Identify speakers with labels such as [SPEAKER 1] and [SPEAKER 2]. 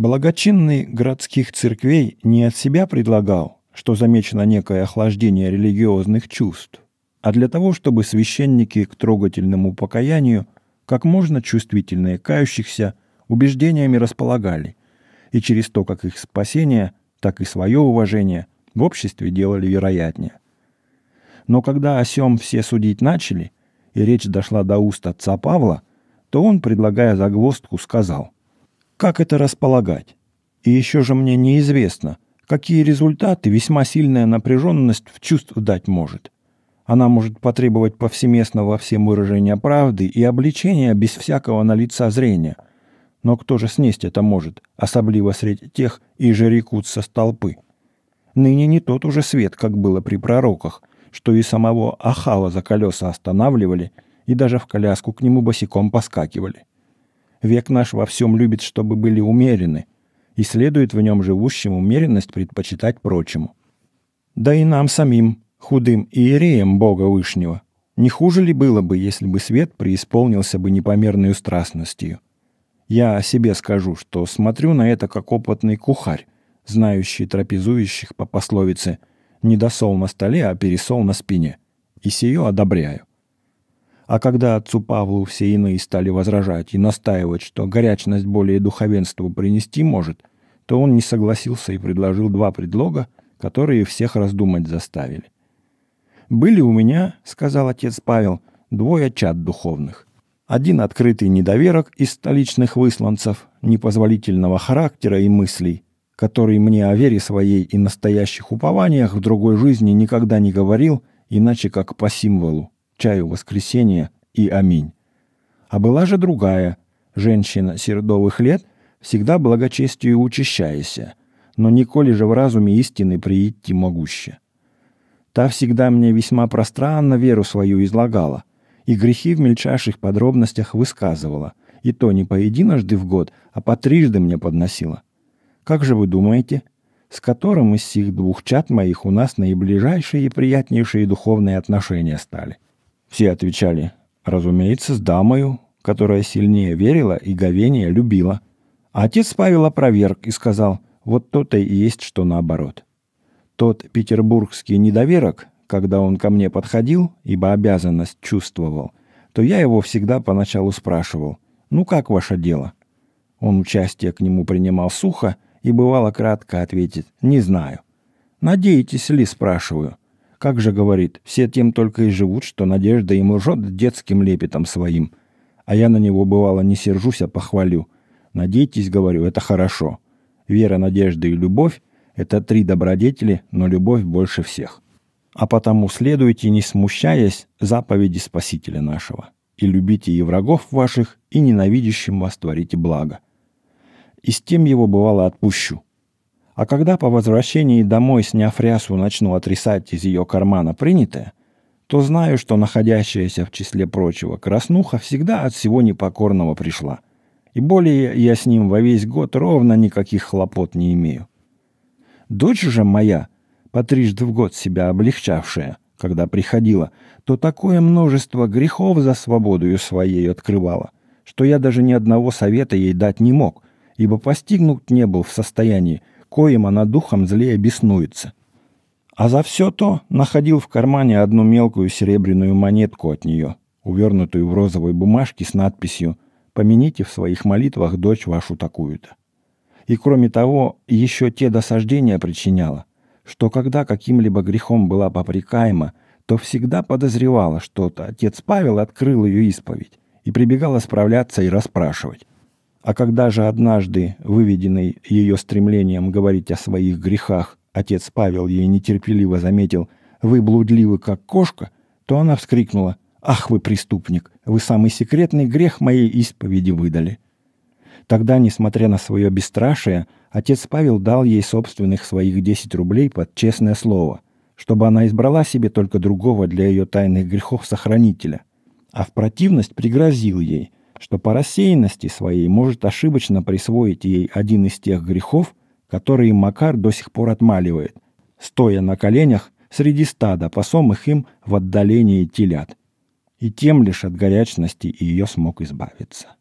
[SPEAKER 1] Благочинный городских церквей не от себя предлагал, что замечено некое охлаждение религиозных чувств, а для того, чтобы священники к трогательному покаянию как можно чувствительнее кающихся убеждениями располагали, и через то, как их спасение, так и свое уважение в обществе делали вероятнее. Но когда о сем все судить начали, и речь дошла до уст отца Павла, то он, предлагая загвоздку, сказал – как это располагать? И еще же мне неизвестно, какие результаты весьма сильная напряженность в чувств дать может. Она может потребовать повсеместного всем выражения правды и обличения без всякого на лица зрения. Но кто же снесть это может, особливо среди тех и же рекутся с Ныне не тот уже свет, как было при пророках, что и самого Ахава за колеса останавливали, и даже в коляску к нему босиком поскакивали. Век наш во всем любит, чтобы были умерены, и следует в нем живущим умеренность предпочитать прочему. Да и нам самим, худым иереям Бога Вышнего, не хуже ли было бы, если бы свет преисполнился бы непомерной страстностью? Я о себе скажу, что смотрю на это как опытный кухарь, знающий трапезующих по пословице «не досол на столе, а пересол на спине», и сию одобряю. А когда отцу Павлу все иные стали возражать и настаивать, что горячность более духовенству принести может, то он не согласился и предложил два предлога, которые всех раздумать заставили. «Были у меня, — сказал отец Павел, — двое чад духовных. Один открытый недоверок из столичных высланцев, непозволительного характера и мыслей, который мне о вере своей и настоящих упованиях в другой жизни никогда не говорил, иначе как по символу, чаю воскресенье и аминь. А была же другая, женщина сердовых лет, всегда благочестию учащаяся, но николи же в разуме истины прийти могуще. Та всегда мне весьма пространно веру свою излагала, и грехи в мельчайших подробностях высказывала, и то не по единожды в год, а по трижды мне подносила. Как же вы думаете, с которым из сих двух чат моих у нас наиближайшие и приятнейшие духовные отношения стали?» Все отвечали, разумеется, с дамою, которая сильнее верила и говение любила. А отец Павел опроверг и сказал, вот то-то и есть, что наоборот. Тот петербургский недоверок, когда он ко мне подходил, ибо обязанность чувствовал, то я его всегда поначалу спрашивал, ну как ваше дело? Он участие к нему принимал сухо и бывало кратко ответит, не знаю. Надеетесь ли, спрашиваю, как же говорит, все тем только и живут, что Надежда им лжет детским лепетом своим. А я на него, бывало, не сержусь, а похвалю. Надейтесь, говорю, это хорошо. Вера, надежда и любовь – это три добродетели, но любовь больше всех. А потому следуйте, не смущаясь, заповеди Спасителя нашего. И любите и врагов ваших, и ненавидящим вас творите благо. И с тем его, бывало, отпущу – а когда по возвращении домой, сняв рясу, начну отрисать из ее кармана принятое, то знаю, что находящаяся в числе прочего краснуха всегда от всего непокорного пришла. И более я с ним во весь год ровно никаких хлопот не имею. Дочь же моя, по трижды в год себя облегчавшая, когда приходила, то такое множество грехов за свободою своей открывала, что я даже ни одного совета ей дать не мог, ибо постигнут не был в состоянии – коим она духом злее беснуется. А за все то находил в кармане одну мелкую серебряную монетку от нее, увернутую в розовой бумажке с надписью «Помяните в своих молитвах дочь вашу такую-то». И кроме того, еще те досаждения причиняла, что когда каким-либо грехом была попрекаема, то всегда подозревала что-то. Отец Павел открыл ее исповедь и прибегала справляться и расспрашивать. А когда же однажды, выведенный ее стремлением говорить о своих грехах, отец Павел ей нетерпеливо заметил «Вы блудливы, как кошка», то она вскрикнула «Ах вы преступник! Вы самый секретный грех моей исповеди выдали!» Тогда, несмотря на свое бесстрашие, отец Павел дал ей собственных своих 10 рублей под честное слово, чтобы она избрала себе только другого для ее тайных грехов сохранителя. А в противность пригрозил ей – что по рассеянности своей может ошибочно присвоить ей один из тех грехов, которые Макар до сих пор отмаливает, стоя на коленях среди стада, посомых им в отдалении телят. И тем лишь от горячности ее смог избавиться.